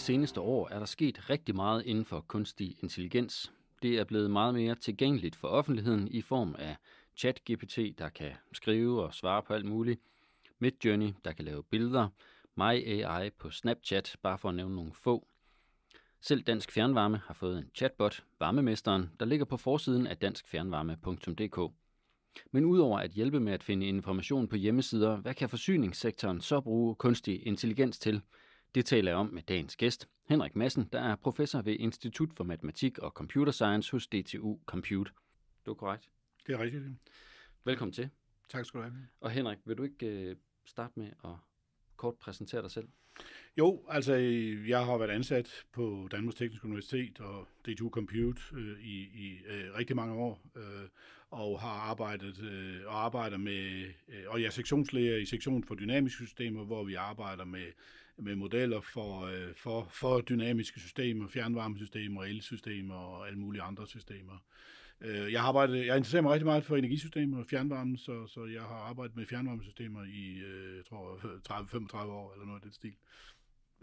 seneste år er der sket rigtig meget inden for kunstig intelligens. Det er blevet meget mere tilgængeligt for offentligheden i form af ChatGPT, der kan skrive og svare på alt muligt, Midjourney, der kan lave billeder, MyAI på Snapchat, bare for at nævne nogle få. Selv Dansk Fjernvarme har fået en chatbot, Varmemesteren, der ligger på forsiden af danskfjernvarme.dk. Men udover at hjælpe med at finde information på hjemmesider, hvad kan forsyningssektoren så bruge kunstig intelligens til – det taler jeg om med dagens gæst, Henrik Madsen, der er professor ved Institut for Matematik og Computer Science hos DTU Compute. Du er korrekt. Det er rigtigt. Velkommen til. Tak skal du have. Og Henrik, vil du ikke øh, starte med at kort præsentere dig selv? Jo, altså øh, jeg har været ansat på Danmarks Tekniske Universitet og DTU Compute øh, i, i øh, rigtig mange år, øh, og har arbejdet øh, og arbejder med, øh, og jeg er sektionslæger i sektion for dynamiske systemer, hvor vi arbejder med med modeller for, øh, for, for dynamiske systemer, fjernvarmesystemer, elsystemer og alle mulige andre systemer. Øh, jeg, arbejder, jeg interesserer mig rigtig meget for energisystemer og fjernvarme, så, så jeg har arbejdet med fjernvarmesystemer i øh, tror 30-35 år eller noget af den stil.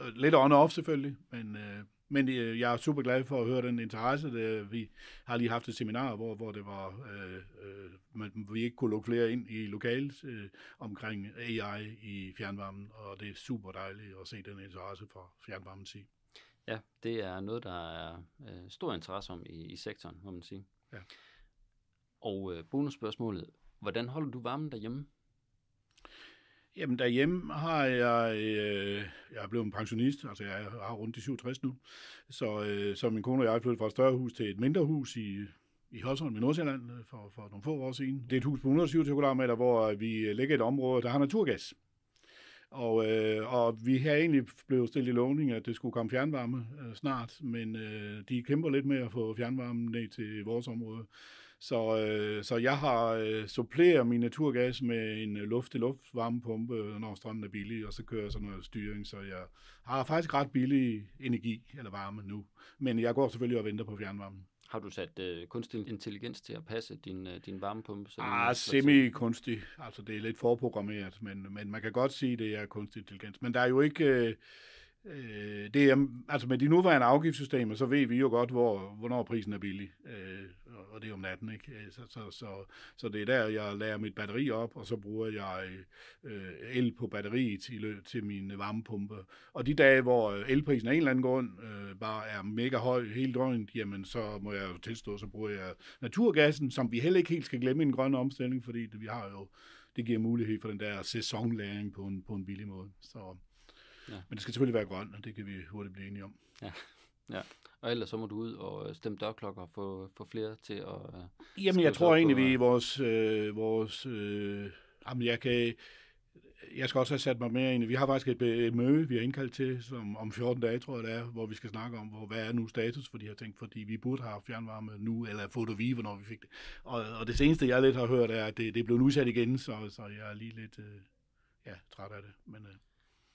Øh, lidt on og off selvfølgelig, men, øh, men øh, jeg er super glad for at høre den interesse. Det, øh, vi har lige haft et seminar, hvor, hvor det var, øh, øh, man, vi ikke kunne lukke flere ind i lokalet øh, omkring AI i fjernvarmen, og det er super dejligt at se den interesse fra fjernvarmen side. Ja, det er noget, der er øh, stor interesse om i, i sektoren, må man sige. Ja. Og øh, bonusspørgsmålet, hvordan holder du varmen derhjemme? Jamen derhjemme har jeg, øh, jeg er blevet en pensionist, altså jeg har rundt de 67 nu, så, øh, så min kone og jeg flyttede fra et større hus til et mindre hus i, i Holsholm i Nordsjælland øh, for, for nogle få år siden. Det er et hus på 127 kvadratmeter, hvor øh, vi øh, ligger et område, der har naturgas. Og, øh, og vi har egentlig blevet stillet i lovning, at det skulle komme fjernvarme øh, snart, men øh, de kæmper lidt med at få fjernvarmen ned til vores område. Så, øh, så jeg har øh, suppleret min naturgas med en luft-til-luft øh, varmepumpe, når strømmen er billig, og så kører jeg sådan noget styring, så jeg har faktisk ret billig energi eller varme nu. Men jeg går selvfølgelig og venter på fjernvarmen. Har du sat øh, kunstig intelligens til at passe din, øh, din varmepumpe? ah, semi-kunstig. Altså, det er lidt forprogrammeret, men, men man kan godt sige, det er kunstig intelligens. Men der er jo ikke... Øh, Øh, det er, altså med de nuværende afgiftssystemer, så ved vi jo godt, hvor, hvornår prisen er billig, øh, og det er om natten, ikke? Øh, så, så, så, så det er der, jeg lader mit batteri op, og så bruger jeg øh, el på batteriet til, til min varmepumpe. Og de dage, hvor øh, elprisen af en eller anden grund øh, bare er mega høj hele døgnet, jamen så må jeg jo tilstå, så bruger jeg naturgassen, som vi heller ikke helt skal glemme i en grøn omstilling, fordi det, vi har jo det giver mulighed for den der sæsonlæring på en, på en billig måde. Så, Ja. Men det skal selvfølgelig være grønt, og det kan vi hurtigt blive enige om. Ja. Ja, og ellers så må du ud og stemme dørklokker og få, få flere til at... Uh, jamen, jeg tror egentlig, på, vi i vores... Øh, vores øh, jamen, jeg kan... Jeg skal også have sat mig mere ind. Vi har faktisk et, et øh, møde, vi har indkaldt til, som om 14 dage, tror jeg det er, hvor vi skal snakke om, hvor, hvad er nu status for de her ting, fordi vi burde have fjernvarme nu, eller fået at vide, når vi fik det. Og, og det seneste, jeg lidt har hørt, er, at det, det blev udsat igen, så, så jeg er lige lidt øh, ja, træt af det. Men, øh,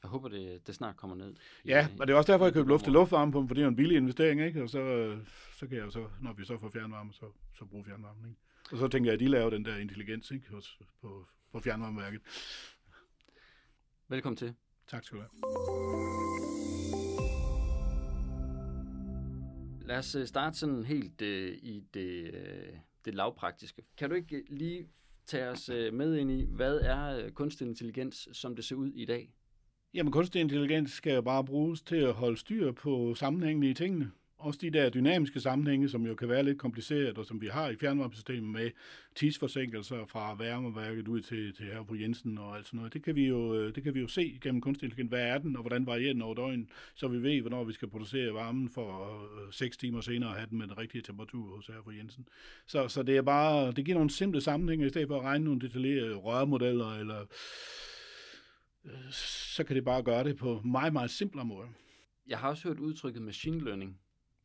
jeg håber, det, det snart kommer ned. ja, og det er også derfor, jeg købte luft til luftvarmepumpe, for det er en billig investering, ikke? Og så, så kan jeg så, når vi så får fjernvarme, så, så bruge fjernvarmen, ikke? Og så tænker jeg, at de laver den der intelligens, ikke? Hos, på, på fjernvarmeværket. Velkommen til. Tak skal du have. Lad os starte sådan helt øh, i det, øh, det lavpraktiske. Kan du ikke lige tage os øh, med ind i, hvad er kunstig intelligens, som det ser ud i dag? Jamen kunstig intelligens skal jo bare bruges til at holde styr på sammenhængene i tingene. Også de der dynamiske sammenhænge, som jo kan være lidt kompliceret, og som vi har i fjernvarmesystemet med tidsforsinkelser fra værmeværket ud til, til her på Jensen og alt sådan noget. Det kan, vi jo, øh, det kan vi jo se gennem kunstig intelligens. Hvad er den, og hvordan varierer den over døgnet, så vi ved, hvornår vi skal producere varmen for øh, seks timer senere og have den med den rigtige temperatur hos her på Jensen. Så, så det er bare, det giver nogle simple sammenhænge, i stedet for at regne nogle detaljerede rørmodeller eller Øh, så kan det bare gøre det på meget, meget simplere måde. Jeg har også hørt udtrykket machine learning.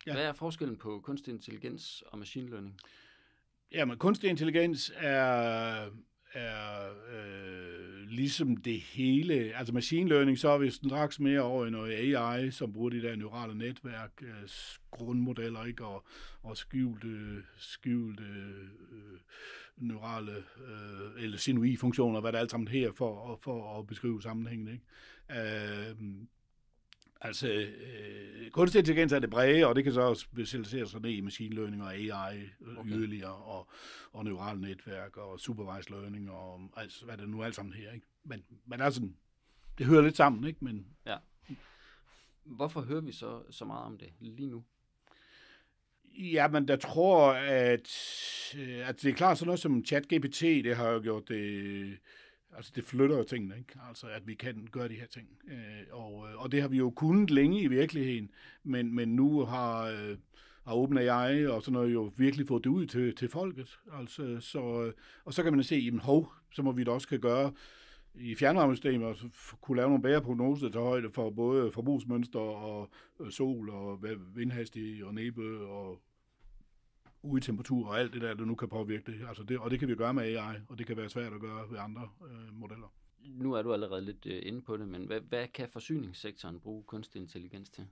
Ja. Hvad er forskellen på kunstig intelligens og machine learning? Jamen, kunstig intelligens er er øh, ligesom det hele, altså machine learning, så er vi straks mere over i noget AI, som bruger de der neurale netværk, øh, grundmodeller, ikke? Og, og skjulte, skjulte øh, neurale, øh, eller sinui-funktioner, hvad det alt sammen her for, for at beskrive sammenhængen, ikke? Øh, Altså, øh, kunstig intelligens er det brede, og det kan så specialisere sig ned i machine learning og AI okay. yderligere, og, og neurale netværk og supervised learning og altså, hvad det nu alt sammen her. Ikke? Men, men altså, det hører lidt sammen, ikke? Men, ja. Hvorfor hører vi så, så meget om det lige nu? Ja, men der tror, at, øh, at det er klart sådan noget som ChatGPT, det har jo gjort det altså det flytter jo tingene, ikke? Altså at vi kan gøre de her ting. Øh, og, øh, og det har vi jo kunnet længe i virkeligheden, men, men nu har, øh, har åbnet jeg og sådan noget jo virkelig fået det ud til, til folket. Altså, så, øh, og så kan man se, jamen hov, så må vi da også kan gøre i fjernvarmesystemet og altså, kunne lave nogle bedre prognoser til højde for både forbrugsmønster og øh, sol og vindhastighed og nedbør og ude i temperatur og alt det der, der nu kan påvirke det. Altså det. Og det kan vi gøre med AI, og det kan være svært at gøre ved andre øh, modeller. Nu er du allerede lidt øh, inde på det, men hvad, hvad kan forsyningssektoren bruge kunstig intelligens til?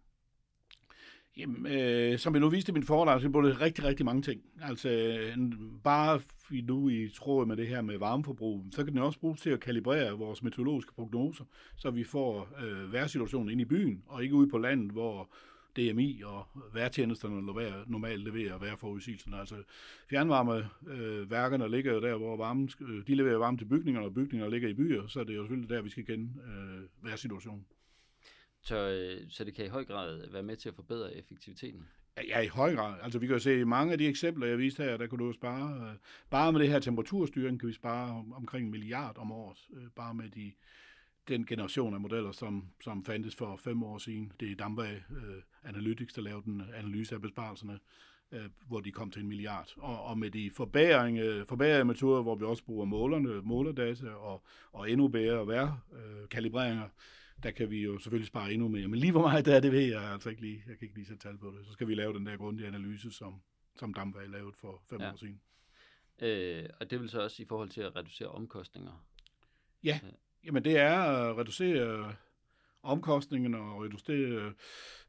Jamen, øh, som jeg nu viste i min foredrag, så er det rigtig, rigtig mange ting. Altså, øh, bare vi nu i tråd med det her med varmeforbrug, så kan den også bruges til at kalibrere vores meteorologiske prognoser, så vi får øh, værtsituationen ind i byen, og ikke ude på landet, hvor DMI og værtjenesterne normalt leverer værforudsigelserne. Altså fjernvarmeværkerne ligger jo der, hvor varmen, øh, de leverer varme til bygningerne, og bygninger ligger i byer, så er det jo selvfølgelig der, vi skal kende øh, situation. Så, øh, så det kan i høj grad være med til at forbedre effektiviteten? Ja, i høj grad. Altså, vi kan jo se, i mange af de eksempler, jeg viste her, der kunne du spare. Øh, bare med det her temperaturstyring kan vi spare omkring en milliard om året, øh, bare med de den generation af modeller, som, som fandtes for fem år siden. Det er Damba øh, Analytics, der lavede den analyse af besparelserne, øh, hvor de kom til en milliard. Og, og med de forbæring, øh, metoder, hvor vi også bruger målerne, målerdata og, og endnu bedre værkalibreringer, øh, der kan vi jo selvfølgelig spare endnu mere. Men lige hvor meget det er, det ved jeg altså ikke lige. Jeg kan ikke lige sætte tal på det. Så skal vi lave den der grundige analyse, som, som Damba lavede for fem ja. år siden. Øh, og det vil så også i forhold til at reducere omkostninger. Ja, øh, Jamen det er at reducere omkostningen og reducere,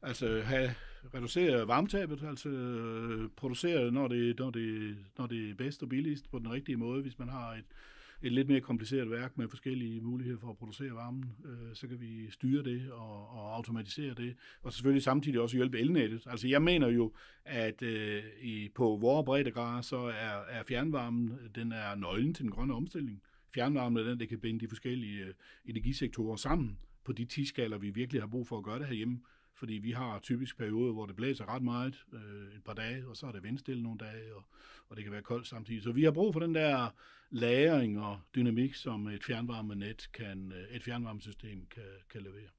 altså have, reducere varmetabet, altså øh, producere, når det, når, det, når det er bedst og billigst på den rigtige måde. Hvis man har et, et lidt mere kompliceret værk med forskellige muligheder for at producere varmen, øh, så kan vi styre det og, og automatisere det, og selvfølgelig samtidig også hjælpe elnettet. Altså jeg mener jo, at øh, i, på vores breddegrader, så er, er fjernvarmen, den er nøglen til den grønne omstilling. Øh, fjernvarme, er den, der kan binde de forskellige øh, energisektorer sammen på de tidsskaler, vi virkelig har brug for at gøre det herhjemme. Fordi vi har typisk perioder, hvor det blæser ret meget øh, et par dage, og så er det vindstille nogle dage, og, og det kan være koldt samtidig. Så vi har brug for den der lagring og dynamik, som et fjernvarmenet kan, øh, et fjernvarmesystem kan, kan levere.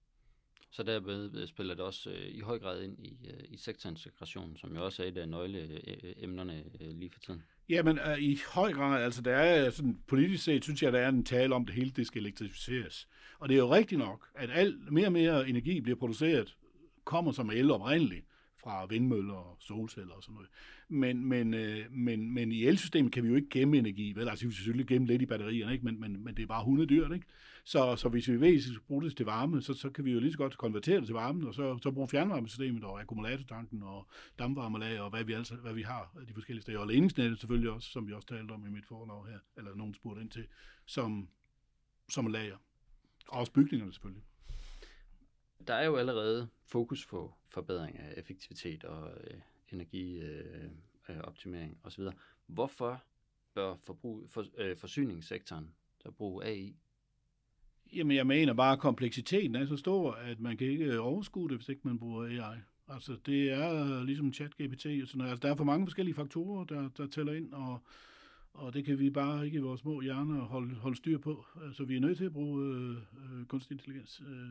Så derved øh, spiller det også øh, i høj grad ind i, øh, i sektorintegrationen, som jo også er et af nøgleemnerne øh, lige for tiden. Jamen, øh, i høj grad, altså der er øh, sådan, politisk set, synes jeg, der er en tale om, at det hele det skal elektrificeres. Og det er jo rigtigt nok, at alt mere og mere energi bliver produceret, kommer som el oprindeligt fra vindmøller og solceller og sådan noget. Men, men, øh, men, men i elsystemet kan vi jo ikke gemme energi. Vel? Altså, vi kan selvfølgelig gemme lidt i batterierne, ikke? Men, men, men det er bare hundedyrt. Ikke? Så, så hvis vi ved, at skal bruge det til varme, så, så kan vi jo lige så godt konvertere det til varme, og så, så bruge fjernvarmesystemet og akkumulatortanken og dampvarmelag og hvad vi, altså, hvad vi har de forskellige steder. Og ledningsnettet selvfølgelig også, som vi også talte om i mit forlag her, eller nogen spurgte ind til, som, som lager. Og også bygningerne selvfølgelig. Der er jo allerede fokus på forbedring af effektivitet og øh, energioptimering øh, øh osv. Hvorfor bør forbrug, for, øh, forsyningssektoren så bruge AI? Jamen, jeg mener bare, at kompleksiteten er så stor, at man kan ikke øh, overskue det, hvis ikke man bruger AI. Altså, det er ligesom chat-GPT og sådan noget. Altså, der er for mange forskellige faktorer, der, der tæller ind, og, og det kan vi bare ikke i vores små hjerner holde, holde styr på. Så altså, vi er nødt til at bruge øh, øh kunstig intelligens øh,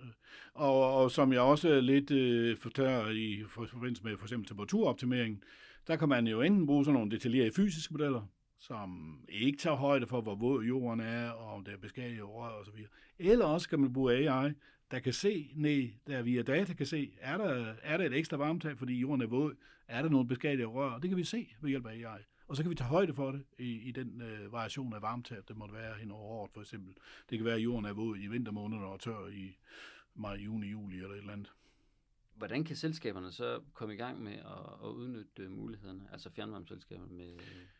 Øh, og, og som jeg også lidt øh, fortæller i forbindelse med for eksempel temperaturoptimering, der kan man jo enten bruge sådan nogle detaljerede fysiske modeller, som ikke tager højde for, hvor våd jorden er, og om der er beskadiget rør og så videre. Eller også kan man bruge AI, der kan se ned, der via data kan se, er der, er der et ekstra varmetab, fordi jorden er våd, er der nogle beskadigede rør, det kan vi se ved hjælp af AI. Og så kan vi tage højde for det i, i den øh, variation af varmetab, det måtte være hen over året for eksempel. Det kan være, at jorden er våd i vintermånederne og tør i maj, juni, juli eller et eller andet. Hvordan kan selskaberne så komme i gang med at, at udnytte øh, mulighederne, altså fjernvarmeselskaberne med,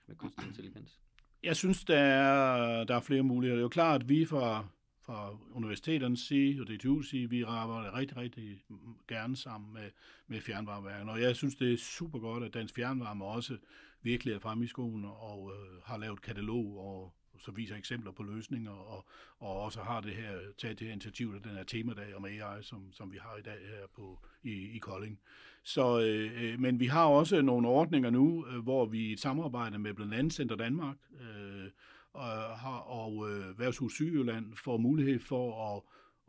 med kunstig intelligens? Jeg synes, der er, der er flere muligheder. Det er jo klart, at vi fra fra universiteternes side og DTU's side, vi arbejder rigtig, rigtig gerne sammen med, med fjernvarmeværkerne. Og jeg synes, det er super godt, at Dansk Fjernvarme også virkelig er fremme i skolen og øh, har lavet katalog og så viser eksempler på løsninger, og, og også har det her, taget det her initiativ, den her temadag om AI, som, som vi har i dag her på, i, i Kolding. Så, øh, øh, men vi har også nogle ordninger nu, øh, hvor vi i et samarbejde med blandt andet Center Danmark øh, og, og øh, Værshus Sydjylland får mulighed for at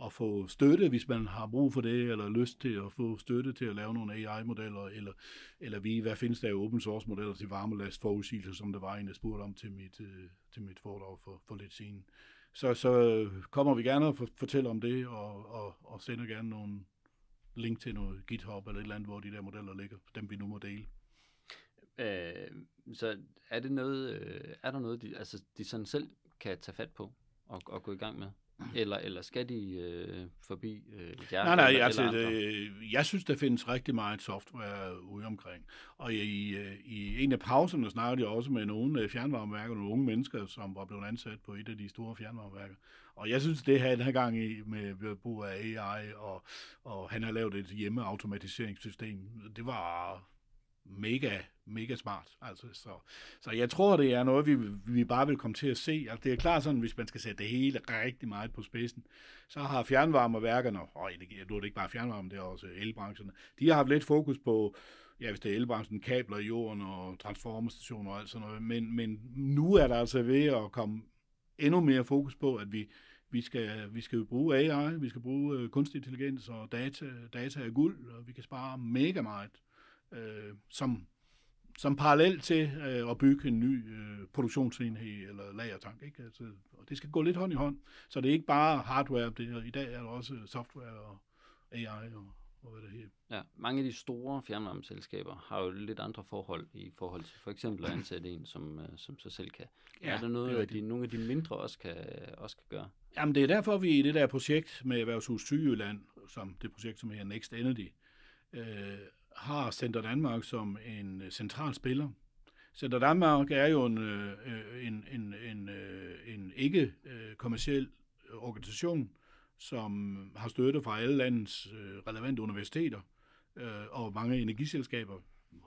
at få støtte, hvis man har brug for det, eller lyst til at få støtte til at lave nogle AI-modeller, eller, eller vi, hvad findes der i open source-modeller til varmelastforudsigelser, som der var en, der spurgte om til mit, øh, til mit foredrag for, for lidt siden. Så, så øh, kommer vi gerne og fortæller om det, og, og, og sender gerne nogle link til noget GitHub eller et eller andet, hvor de der modeller ligger, dem vi nu må dele. Øh, så er det noget, øh, er der noget, de, altså, de sådan selv kan tage fat på og, og gå i gang med? Eller, eller skal de øh, forbi øh, jer? Nej, nej, eller, altså, eller øh, jeg synes, der findes rigtig meget software ude omkring. Og i, øh, i en af pauserne snakkede jeg også med nogle øh, fjernvarmeværker, nogle unge mennesker, som var blevet ansat på et af de store fjernvarmeværker. Og jeg synes, det her den her gang i, med brug af AI, og, og han har lavet et hjemmeautomatiseringssystem, det var mega, mega smart. Altså, så, så jeg tror, det er noget, vi, vi bare vil komme til at se. Altså, det er klart sådan, hvis man skal sætte det hele rigtig meget på spidsen, så har fjernvarmeværkerne, og energi, nu er det ikke bare fjernvarme, det er også elbrancherne, de har haft lidt fokus på, ja, hvis det er elbranchen, kabler i jorden og transformerstationer og alt sådan noget, men, men nu er der altså ved at komme endnu mere fokus på, at vi, vi skal, vi skal bruge AI, vi skal bruge øh, kunstig intelligens og data. Data er guld, og vi kan spare mega meget øh, som, som parallel til øh, at bygge en ny øh, produktionsenhed eller lagertank. Ikke? Altså, og det skal gå lidt hånd i hånd, så det er ikke bare hardware, det er, i dag er der også software og AI og, og hvad det hedder. Ja, mange af de store fjernvarmeselskaber har jo lidt andre forhold i forhold til for eksempel at ansætte en, som, øh, som sig selv kan. Ja, er der noget, det er de, nogle af de mindre også kan, også kan gøre? Jamen, det er derfor, vi i det der projekt med Erhvervshus Sydjylland, som det projekt, som hedder Next Energy, øh, har Center Danmark som en øh, central spiller. Center Danmark er jo en, øh, øh, en, en, en, en ikke kommersiel organisation, som har støtte fra alle landets relevante universiteter og mange energiselskaber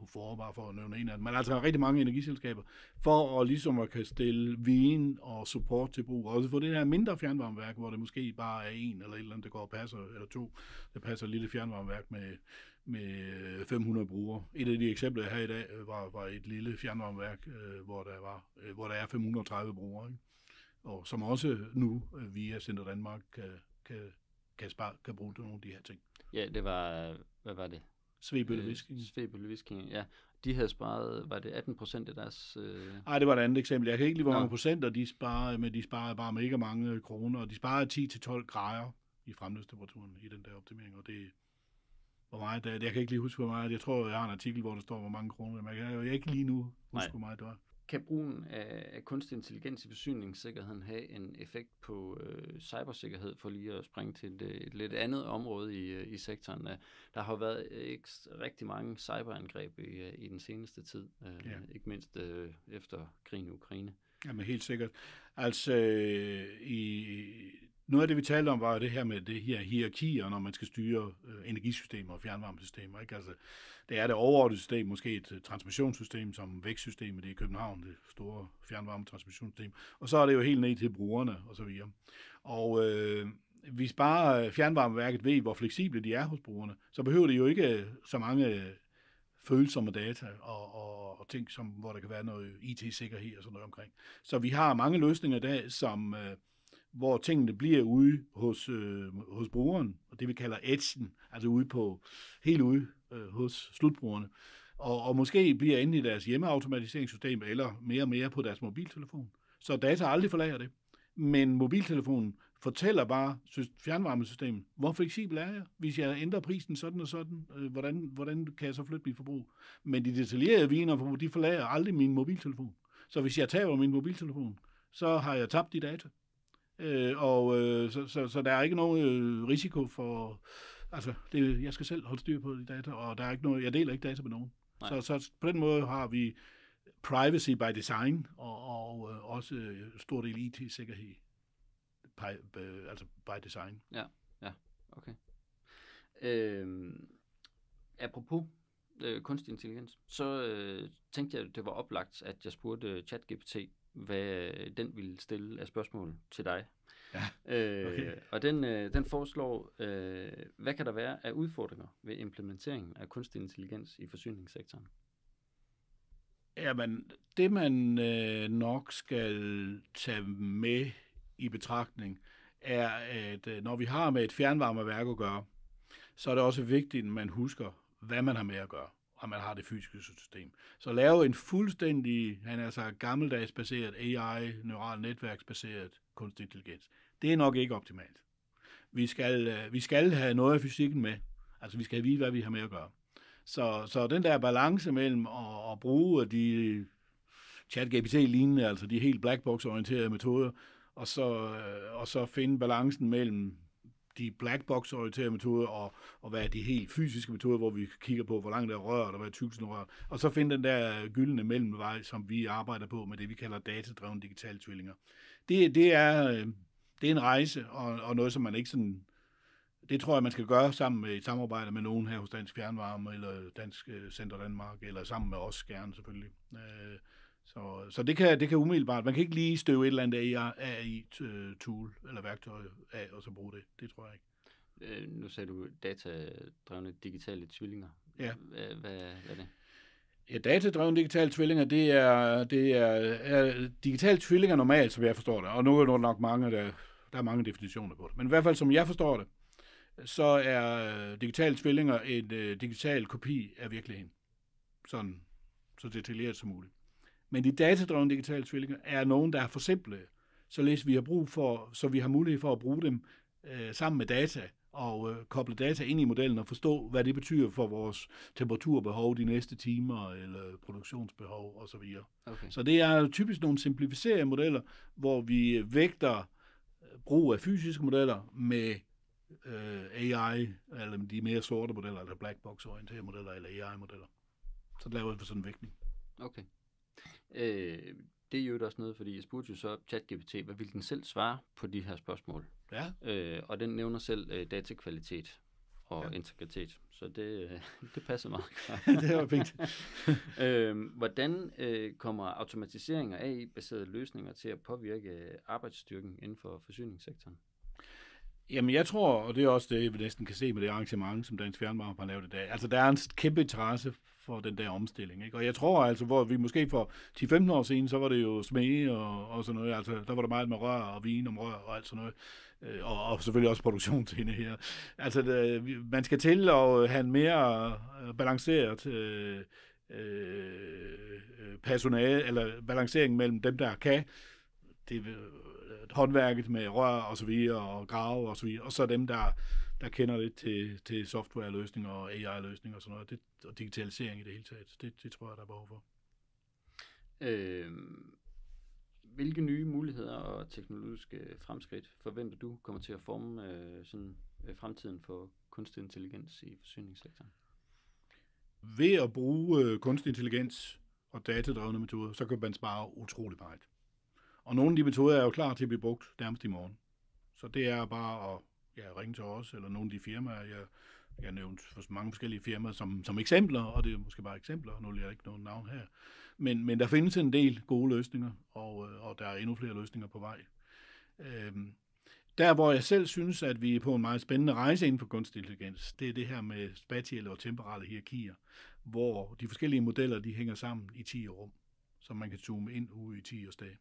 for bare for at nævne en af dem, men altså rigtig mange energiselskaber, for at ligesom at kan stille viden og support til brug. Også for det her mindre fjernvarmeværk, hvor det måske bare er en eller et eller andet, der går og passer, eller to, der passer et lille fjernvarmeværk med, med 500 brugere. Et af de eksempler, jeg har i dag, øh, var, var et lille fjernvarmeværk, øh, hvor, der var, øh, hvor der er 530 brugere, ikke? og som også nu via Center Danmark kan, kan, kan, spare, kan bruge nogle af de her ting. Ja, det var, hvad var det? Svebølle Visking. Øh, ja. De havde sparet, var det 18 procent af deres... Nej, øh... det var et andet eksempel. Jeg kan ikke lige, hvor mange procenter de sparede, men de sparede bare mega mange øh, kroner, og de sparede 10-12 grader i fremløbstemperaturen i den der optimering, og det, hvor meget, det, jeg kan ikke lige huske, hvor meget, jeg tror, jeg har en artikel, hvor der står, hvor mange kroner, men jeg kan jeg ikke lige nu huske, Nej. hvor meget det var kan brugen af, af kunstig intelligens i forsyningssikkerheden have en effekt på øh, cybersikkerhed, for lige at springe til et, øh, et lidt andet område i, øh, i sektoren? Øh, der har været ikke rigtig mange cyberangreb i, i den seneste tid, øh, ja. ikke mindst øh, efter krigen i Ukraine. Jamen helt sikkert. Altså i, noget af det, vi talte om, var jo det her med det her og når man skal styre øh, energisystemer og fjernvarmesystemer. Ikke? Altså, det er det overordnede system, måske et uh, transmissionssystem som vækstsystemet i København, det store fjernvarmetransmissionssystem. Og så er det jo helt ned til brugerne og så videre. Og øh, hvis bare øh, fjernvarmeværket ved, hvor fleksible de er hos brugerne, så behøver det jo ikke øh, så mange følsomme data og, og, og ting, som, hvor der kan være noget IT-sikkerhed og sådan noget omkring. Så vi har mange løsninger i dag, som... Øh, hvor tingene bliver ude hos, øh, hos brugeren, og det vi kalder edgen, altså ude på, helt ude øh, hos slutbrugerne. Og, og måske bliver inde i deres hjemmeautomatiseringssystem, eller mere og mere på deres mobiltelefon. Så data aldrig forlager det. Men mobiltelefonen fortæller bare fjernvarmesystemet, hvor fleksibel er jeg, hvis jeg ændrer prisen sådan og sådan, øh, hvordan, hvordan kan jeg så flytte mit forbrug? Men de detaljerede viner, de forlager aldrig min mobiltelefon. Så hvis jeg taber min mobiltelefon, så har jeg tabt de data. Øh, og øh, så, så, så der er ikke nogen øh, risiko for... Altså, det, jeg skal selv holde styr på de data, og der er ikke noget, jeg deler ikke data med nogen. Så, så på den måde har vi privacy by design, og, og øh, også øh, stor del IT-sikkerhed by, øh, altså by design. Ja, ja, okay. Øh, apropos øh, kunstig intelligens, så øh, tænkte jeg, at det var oplagt, at jeg spurgte øh, ChatGPT, hvad den vil stille af spørgsmål til dig. Ja, øh, okay. øh, og den, øh, den foreslår, øh, hvad kan der være af udfordringer ved implementeringen af kunstig intelligens i forsyningssektoren? Jamen, det man øh, nok skal tage med i betragtning, er, at øh, når vi har med et fjernvarmeværk at gøre, så er det også vigtigt, at man husker, hvad man har med at gøre og man har det fysiske system. Så lave en fuldstændig, han er altså gammeldagsbaseret AI, neural netværksbaseret kunstig intelligens. Det er nok ikke optimalt. Vi skal, øh, vi skal have noget af fysikken med. Altså vi skal vide, hvad vi har med at gøre. Så, så den der balance mellem at, at bruge de chat-GPT-lignende, altså de helt blackbox-orienterede metoder, og så, øh, og så finde balancen mellem de black box orienterede metoder og, og hvad er de helt fysiske metoder, hvor vi kigger på, hvor langt der er rørt og hvad er tykkelsen rørt. Og så finde den der gyldne mellemvej, som vi arbejder på med det, vi kalder datadrevne digitale tvillinger. Det, det, er, øh, det er en rejse og, og noget, som man ikke sådan det tror jeg, man skal gøre sammen med et samarbejde med nogen her hos Dansk Fjernvarme, eller Dansk øh, Center Danmark, eller sammen med os gerne selvfølgelig. Øh, så, så det, kan, det kan umiddelbart. Man kan ikke lige støve et eller andet AI-tool øh, eller værktøj af, og så bruge det. Det tror jeg ikke. Øh, nu sagde du datadrevne digitale tvillinger. Ja. Hvad, hvad er det? Ja, datadrevne digitale tvillinger, det er, det er, er digitale tvillinger normalt, som jeg forstår det. Og nu er der nok mange, der, der er mange definitioner på det. Men i hvert fald, som jeg forstår det, så er øh, digitale tvillinger en uh, digital kopi af virkeligheden. Sådan, så detaljeret som muligt. Men de datadrevne digitale tvillinger er nogen, der er for simple, således vi har brug for, så vi har mulighed for at bruge dem øh, sammen med data og øh, koble data ind i modellen og forstå, hvad det betyder for vores temperaturbehov de næste timer, eller produktionsbehov osv. Okay. Så det er typisk nogle simplificerede modeller, hvor vi vægter øh, brug af fysiske modeller med øh, AI, eller de mere sorte modeller, eller altså black box orienterede modeller, eller AI-modeller. Så laver vi sådan en vægtning. Okay. Øh, det er jo også noget, fordi jeg spurgte jo så ChatGPT, hvad vil den selv svare på de her spørgsmål? Ja. Øh, og den nævner selv øh, datakvalitet og ja. integritet, så det, øh, det passer meget godt. det var fint. øh, hvordan øh, kommer automatisering og AI-baserede løsninger til at påvirke øh, arbejdsstyrken inden for forsyningssektoren? Jamen, jeg tror, og det er også det, vi næsten kan se med det arrangement, som Dansk Fjernvarme har lavet i dag, altså der er en kæmpe interesse for den der omstilling. Ikke? Og jeg tror altså, hvor vi måske for 10-15 år siden, så var det jo smage og, og sådan noget. Altså, der var der meget med rør og vin om rør og alt sådan noget. Øh, og, og selvfølgelig også produktionsinde her. Altså, det, man skal til at have en mere øh, balanceret øh, øh, personale, eller balancering mellem dem, der kan, det øh, håndværket med rør og så videre, og grave og så videre, og så dem, der der kender lidt til, til softwareløsninger og AI-løsninger og sådan noget, det, og digitalisering i det hele taget. Det, det tror jeg, der er behov for. Øh, hvilke nye muligheder og teknologiske fremskridt forventer du kommer til at forme øh, sådan, øh, fremtiden for kunstig intelligens i forsyningssektoren? Ved at bruge øh, kunstig intelligens og datadrevne metoder, så kan man spare utrolig meget. Og nogle af de metoder er jo klar til at blive brugt nærmest i morgen. Så det er bare at ja, ringe til os, eller nogle af de firmaer, jeg, jeg nævnte for mange forskellige firmaer som, som eksempler, og det er måske bare eksempler, nu lærer jeg ikke nogen navn her. Men, men der findes en del gode løsninger, og, øh, og der er endnu flere løsninger på vej. Øhm, der, hvor jeg selv synes, at vi er på en meget spændende rejse inden for kunstig intelligens, det er det her med spatielle og temporale hierarkier, hvor de forskellige modeller de hænger sammen i 10 rum, så man kan zoome ind ude i 10 årsdag.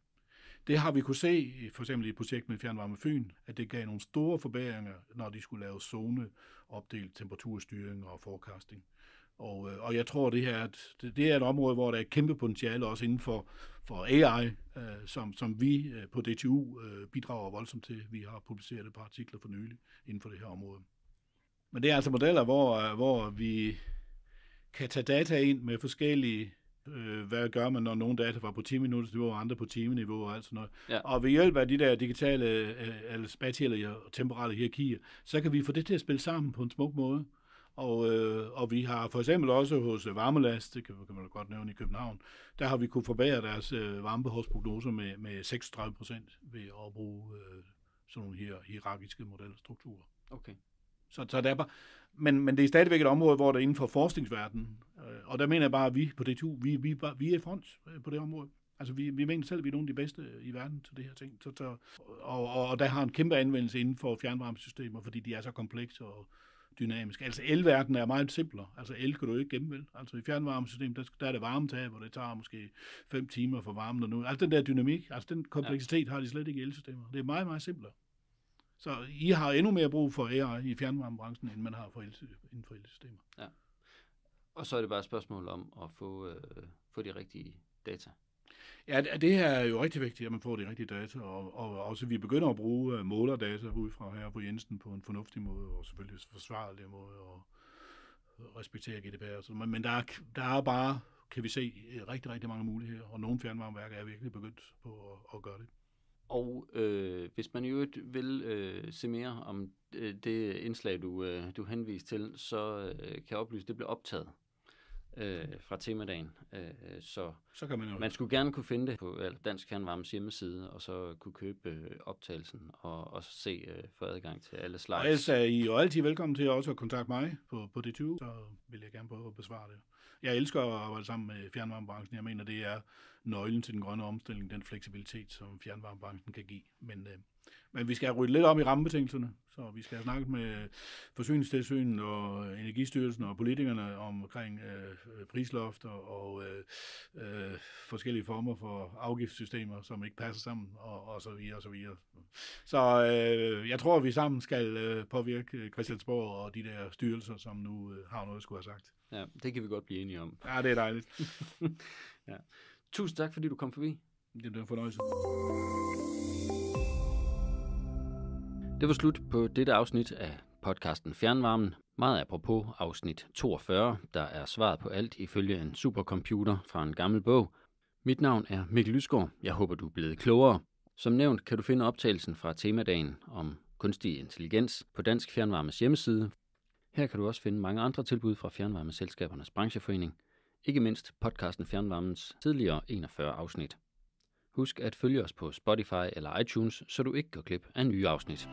Det har vi kunne se, for eksempel i et projekt med Fjernvarme Fyn, at det gav nogle store forbedringer, når de skulle lave zone, opdelt temperaturstyring og forecasting. Og, øh, og jeg tror, det her at det er et område, hvor der er et kæmpe potentiale også inden for, for AI, øh, som, som vi øh, på DTU øh, bidrager voldsomt til. Vi har publiceret et par artikler for nylig inden for det her område. Men det er altså modeller, hvor, øh, hvor vi kan tage data ind med forskellige øh, hvad gør man, når nogle data var på 10 minutters niveau, og andre på timeniveau og alt sådan noget. Ja. Og ved hjælp af de der digitale, øh, øh eller spatiale og temporale hierarkier, så kan vi få det til at spille sammen på en smuk måde. Og, øh, og vi har for eksempel også hos øh, Varmelast, det kan, kan man godt nævne i København, der har vi kunne forbedre deres øh, varmebehovsprognoser med, med 36 ved at bruge øh, sådan nogle her hierarkiske modelstrukturer. Okay. Så, så det er bare, men, men det er stadigvæk et område, hvor det er inden for forskningsverdenen. Øh, og der mener jeg bare, at vi på DTU, vi, vi, vi er i front øh, på det område. Altså, vi, vi mener selv, at vi er nogle af de bedste i verden til det her ting. Så, så, og, og, og der har en kæmpe anvendelse inden for fjernvarmesystemer, fordi de er så komplekse og dynamiske. Altså, elverdenen er meget simplere. Altså, el kan du ikke gemme, vel? Altså, i fjernvarmesystemet, der, der er det varmetab, hvor det tager måske 5 timer for varmen og nu. Altså, den der dynamik, altså den kompleksitet ja. har de slet ikke i elsystemer. Det er meget, meget simplere. Så I har endnu mere brug for AI i fjernvarmebranchen, end man har for el, inden for elsystemer. Ja. Og så er det bare et spørgsmål om at få, øh, få de rigtige data. Ja, det her er jo rigtig vigtigt, at man får de rigtige data, og, og også vi begynder at bruge øh, målerdata ud fra her på Jensen på en fornuftig måde, og selvfølgelig forsvarlig måde, og respektere GDPR. Og Men, men der, er, der er bare, kan vi se, øh, rigtig, rigtig mange muligheder, og nogle fjernvarmeværker er virkelig begyndt på at, at gøre det. Og øh, hvis man jo vil øh, se mere om øh, det indslag, du, øh, du henviste til, så øh, kan jeg oplyse, at det blev optaget øh, fra temadagen. Øh, så så kan man, jo. man skulle gerne kunne finde det på Dansk Kernvarmes hjemmeside, og så kunne købe øh, optagelsen og, og se øh, for adgang til alle slides. Og ellers er I jo altid velkommen til også at kontakte mig på, på D20, så vil jeg gerne prøve at besvare det jeg elsker at arbejde sammen med fjernvarmebranchen. Jeg mener, det er nøglen til den grønne omstilling, den fleksibilitet, som fjernvarmebranchen kan give. Men øh, men vi skal rydde lidt om i rammebetingelserne, så vi skal snakke med Forsyningstilsynet og Energistyrelsen og politikerne omkring øh, prislofter og øh, øh, forskellige former for afgiftssystemer, som ikke passer sammen og, og så videre og så videre. Så øh, jeg tror, at vi sammen skal øh, påvirke Christiansborg og de der styrelser, som nu øh, har noget at skulle have sagt. Ja, det kan vi godt blive enige om. Ja, det er dejligt. ja. Tusind tak, fordi du kom forbi. Det blev en fornøjelse. Det var slut på dette afsnit af podcasten Fjernvarmen. Meget apropos afsnit 42, der er svaret på alt ifølge en supercomputer fra en gammel bog. Mit navn er Mikkel Lysgaard. Jeg håber, du er blevet klogere. Som nævnt kan du finde optagelsen fra temadagen om kunstig intelligens på Dansk Fjernvarmes hjemmeside. Her kan du også finde mange andre tilbud fra Fjernvarmeselskabernes brancheforening. Ikke mindst podcasten Fjernvarmens tidligere 41 afsnit. Husk at følge os på Spotify eller iTunes, så du ikke går glip af nye afsnit.